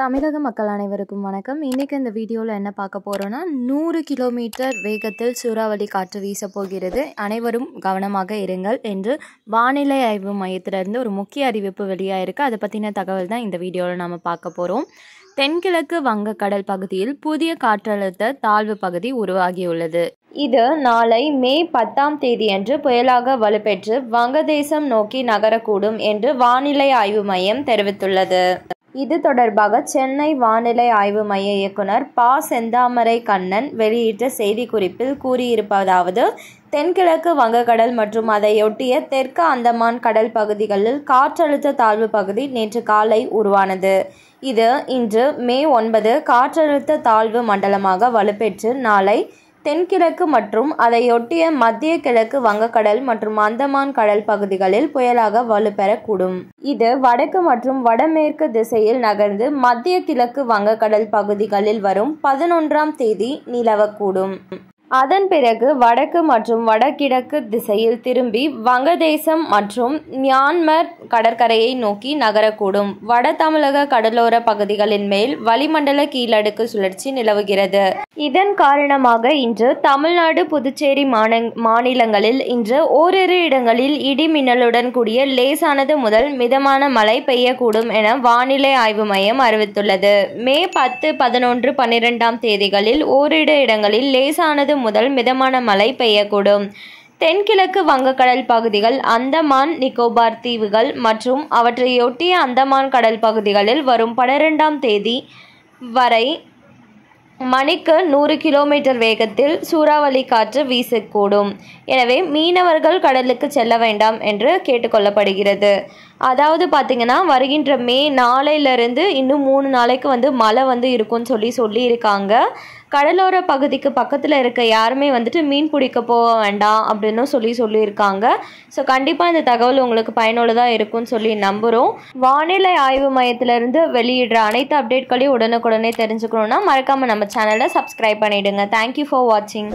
தமிழக மக்கள் அனைவருக்கும் வணக்கம் இன்றைக்கி இந்த வீடியோவில் என்ன பார்க்க போகிறோன்னா நூறு கிலோமீட்டர் வேகத்தில் சூறாவளி காற்று வீச போகிறது அனைவரும் கவனமாக இருங்கள் என்று வானிலை ஆய்வு மையத்திலிருந்து ஒரு முக்கிய அறிவிப்பு வெளியாயிருக்கு அதை பற்றின தகவல் தான் இந்த வீடியோவில் நாம் பார்க்க போகிறோம் தென்கிழக்கு வங்கக்கடல் பகுதியில் புதிய காற்றழுத்த தாழ்வு பகுதி உருவாகியுள்ளது இது நாளை மே பத்தாம் தேதியன்று புயலாக வலுப்பெற்று வங்கதேசம் நோக்கி நகரக்கூடும் என்று வானிலை ஆய்வு மையம் தெரிவித்துள்ளது இது தொடர்பாக சென்னை வானிலை ஆய்வு மைய இயக்குனர் பா செந்தாமரை கண்ணன் வெளியிட்ட செய்திக்குறிப்பில் கூறியிருப்பதாவது தென்கிழக்கு வங்கக்கடல் மற்றும் அதையொட்டிய தெற்கு அந்தமான் கடல் பகுதிகளில் காற்றழுத்த தாழ்வு பகுதி நேற்று காலை உருவானது இது இன்று மே ஒன்பது காற்றழுத்த தாழ்வு மண்டலமாக வலுப்பெற்று நாளை தென்கிழக்கு மற்றும் அதையொட்டிய மத்திய கிழக்கு வங்கக்கடல் மற்றும் அந்தமான் கடல் பகுதிகளில் புயலாக வலுப்பெறக்கூடும் இது வடக்கு மற்றும் வடமேற்கு திசையில் நகர்ந்து மத்திய கிழக்கு வங்கக்கடல் பகுதிகளில் வரும் பதினொன்றாம் தேதி நிலவக்கூடும் அதன் பிறகு வடக்கு மற்றும் வடகிழக்கு திசையில் திரும்பி வங்கதேசம் மற்றும் மியான்மர் கடற்கரையை நோக்கி நகரக்கூடும் வட தமிழக கடலோர பகுதிகளின் மேல் வளிமண்டல கீழடுக்கு சுழற்சி நிலவுகிறது இதன் காரணமாக இன்று தமிழ்நாடு புதுச்சேரி மாநிலங்களில் இன்று ஓரிரு இடங்களில் இடி மின்னலுடன் கூடிய லேசானது முதல் மிதமான மழை பெய்யக்கூடும் என வானிலை ஆய்வு மையம் அறிவித்துள்ளது மே பத்து பதினொன்று பன்னிரெண்டாம் தேதிகளில் ஓரிரு இடங்களில் லேசானது முதல் மிதமான மழை பெய்யக்கூடும் தென்கிழக்கு வங்கக்கடல் பகுதிகள் அந்தமான் நிக்கோபார் தீவுகள் மற்றும் அவற்றையொட்டிய அந்தமான் கடல் பகுதிகளில் வரும் பனிரெண்டாம் தேதி வரை மணிக்கு நூறு கிலோமீட்டர் வேகத்தில் சூறாவளி காற்று வீசக்கூடும் எனவே மீனவர்கள் கடலுக்கு செல்ல வேண்டாம் என்று கேட்டுக்கொள்ளப்படுகிறது அதாவது பார்த்திங்கன்னா வருகின்ற மே நாளையிலிருந்து இன்னும் மூணு நாளைக்கு வந்து மழை வந்து இருக்கும்னு சொல்லி சொல்லியிருக்காங்க கடலோர பகுதிக்கு பக்கத்தில் இருக்க யாருமே வந்துட்டு மீன் பிடிக்க போக வேண்டாம் அப்படின்னு சொல்லி சொல்லியிருக்காங்க ஸோ கண்டிப்பாக இந்த தகவல் உங்களுக்கு பயனுள்ளதாக இருக்கும்னு சொல்லி நம்புகிறோம் வானிலை ஆய்வு மையத்திலிருந்து வெளியிடுற அனைத்து அப்டேட்களையும் உடனுக்குடனே தெரிஞ்சுக்கணுன்னா மறக்காமல் நம்ம சேனலை சப்ஸ்கிரைப் பண்ணிவிடுங்க தேங்க்யூ ஃபார் வாட்சிங்